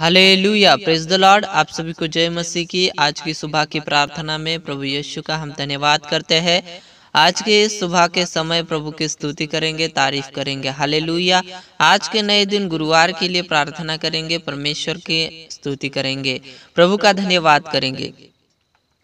हले लुया praise the Lord आप सभी को जय मसीह की आज की सुबह की प्रार्थना में प्रभु यीशु का हम धन्यवाद करते हैं आज के सुबह के समय प्रभु की स्तुति करेंगे तारीफ करेंगे हले आज के नए दिन गुरुवार के लिए प्रार्थना करेंगे परमेश्वर की स्तुति करेंगे प्रभु का धन्यवाद करेंगे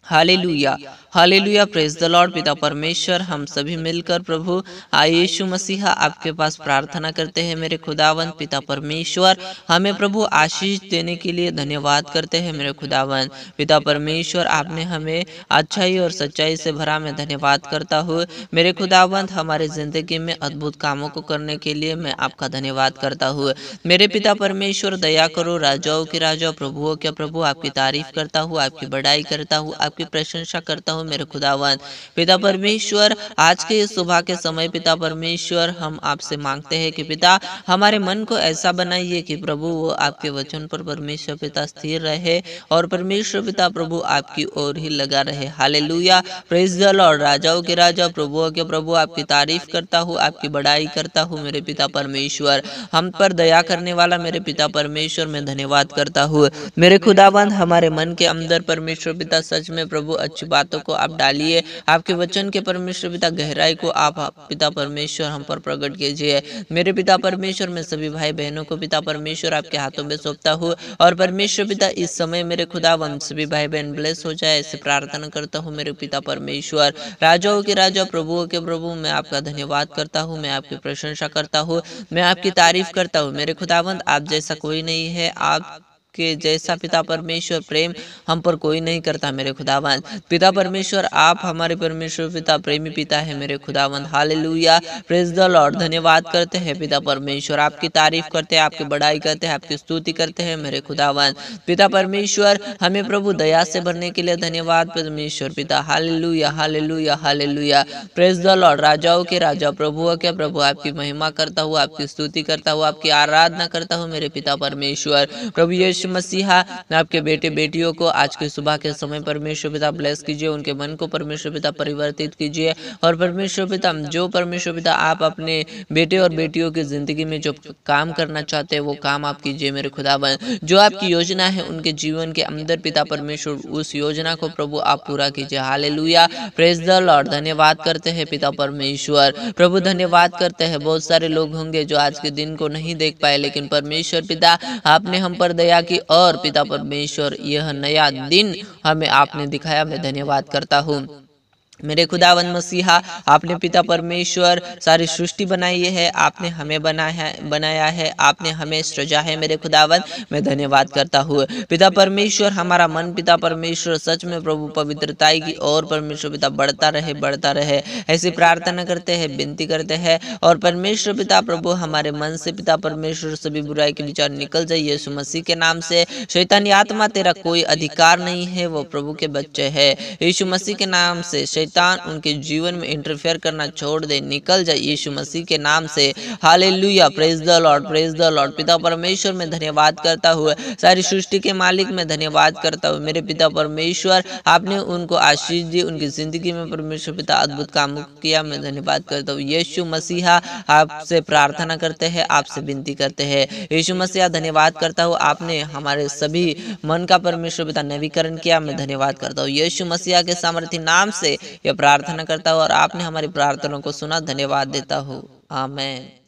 hallelujah hallelujah praise the Lord पिता परमेश्वर हम सभी मिलकर प्रभु आए मसीहा आपके पास प्रार्थना करते हैं मेरे खुदावन पिता परमेश्वर हमें प्रभु आशीष देने के लिए धन्यवाद करते हैं मेरे खुदावन पिता परमेश्वर आपने हमें अच्छाई और सच्चाई से भरा मैं धन्यवाद करता हूँ मेरे खुदावंत हमारे ज़िंदगी में अद्भुत कामों को करने के लिए मैं आपका धन्यवाद करता हूँ मेरे पिता परमेश्वर दया करो राजाओं के राजा प्रभुओं के प्रभु आपकी तारीफ करता हूँ आपकी बड़ाई करता हूँ आपकी प्रशंसा करता हूँ मेरे खुदावन पिता परमेश्वर आज के इस सुबह के समय पिता परमेश्वर हम आपसे मांगते हैं कि पिता हमारे मन को ऐसा बनाइए कि प्रभु वो आपके वचन पर परमेश्वर पिता स्थिर रहे और परमेश्वर पिता प्रभु आपकी ओर ही लगा रहे हाले लुया प्रेज और राजाओं के राजा प्रभु के प्रभु आपकी तारीफ करता हूँ आपकी बड़ाई करता हूँ मेरे पिता परमेश्वर हम पर दया करने वाला मेरे पिता परमेश्वर मैं धन्यवाद करता हूँ मेरे खुदाबंद हमारे मन के अंदर परमेश्वर पिता सच में में प्रभु अच्छी बातों को आप डालिए आपके वचन के परमेश्वर पिता गहराई को आप पिता परमेश्वर हम पर प्रकट कीजिए मेरे पिता परमेश्वर मैं सभी भाई बहनों को पिता परमेश्वर आपके हाथों में सौंपता हूँ और परमेश्वर पिता इस समय मेरे खुदा वन सभी भाई बहन ब्लेस हो जाए ऐसे प्रार्थना करता हूँ मेरे पिता परमेश्वर राजाओं के राजा प्रभुओं के प्रभु मैं आपका धन्यवाद करता हूँ मैं आपकी प्रशंसा करता हूँ मैं आपकी तारीफ करता हूँ मेरे खुदावंत आप जैसा कोई नहीं है आप के जैसा पिता परमेश्वर प्रेम हम पर कोई नहीं करता मेरे खुदावन पिता परमेश्वर आप हमारे परमेश्वर पिता प्रेमी पिता है मेरे खुदावन hallelujah praise the Lord धन्यवाद करते हैं पिता परमेश्वर आपकी तारीफ करते हैं आपकी बड़ाई करते हैं आपकी स्तुति करते हैं मेरे खुदावन पिता परमेश्वर हमें प्रभु दया से भरने के लिए धन्यवाद परमेश्वर पिता हाल लुया हाल hallelujah praise the Lord राजाओं के राजा प्रभु के प्रभु आपकी महिमा करता हूँ आपकी स्तुति करता हूँ आपकी आराधना करता हूँ मेरे पिता परमेश्वर प्रभु यीशु यीशु मसीहा ने आपके बेटे बेटियों को आज की सुबह के समय परमेश्वर पिता ब्लेस कीजिए उनके मन को परमेश्वर पिता परिवर्तित कीजिए और परमेश्वर पिता जो परमेश्वर पिता आप अपने बेटे और बेटियों की जिंदगी में जो काम करना चाहते हैं वो काम आप कीजिए मेरे खुदावन जो आपकी योजना है उनके जीवन के अंदर पिता परमेश्वर उस योजना को प्रभु आप पूरा कीजिए हाल प्रेज द और धन्यवाद करते हैं पिता परमेश्वर प्रभु धन्यवाद करते हैं बहुत सारे लोग होंगे जो आज के दिन को नहीं देख पाए लेकिन परमेश्वर पिता आपने हम पर दया की कि और पिता परमेश्वर यह नया दिन हमें आपने दिखाया मैं धन्यवाद करता हूँ मेरे खुदावन मसीहा आपने पिता परमेश्वर सारी सृष्टि बनाई है आपने हमें बनाया बनाया है आपने हमें सृजा है मेरे खुदावन मैं धन्यवाद करता हूँ पिता परमेश्वर हमारा मन पिता परमेश्वर सच में प्रभु पवित्रताई की और परमेश्वर पिता बढ़ता रहे बढ़ता रहे ऐसी प्रार्थना करते हैं विनती करते हैं और परमेश्वर पिता प्रभु हमारे मन से पिता परमेश्वर सभी बुराई के विचार निकल जाए यीशु मसीह के नाम से शैतानी आत्मा तेरा कोई अधिकार नहीं है वो प्रभु के बच्चे है यीशु मसीह के नाम से शैतान उनके जीवन में इंटरफेयर करना छोड़ दे निकल जाए यीशु मसीह के नाम से hallelujah praise the Lord praise the Lord पिता परमेश्वर में धन्यवाद करता हुआ सारी सृष्टि के मालिक में धन्यवाद करता हुआ मेरे पिता परमेश्वर आपने उनको आशीष दी उनकी जिंदगी में परमेश्वर पिता अद्भुत काम किया मैं धन्यवाद करता हूँ यीशु मसीहा आपसे प्रार्थना करते हैं आपसे विनती करते हैं यीशु मसीहा धन्यवाद करता हूँ आपने हमारे सभी मन का परमेश्वर पिता नवीकरण किया मैं धन्यवाद करता हूँ यीशु मसीहा के सामर्थ्य नाम से यह प्रार्थना करता हूँ और आपने हमारी प्रार्थनाओं को सुना धन्यवाद देता हूँ आमेन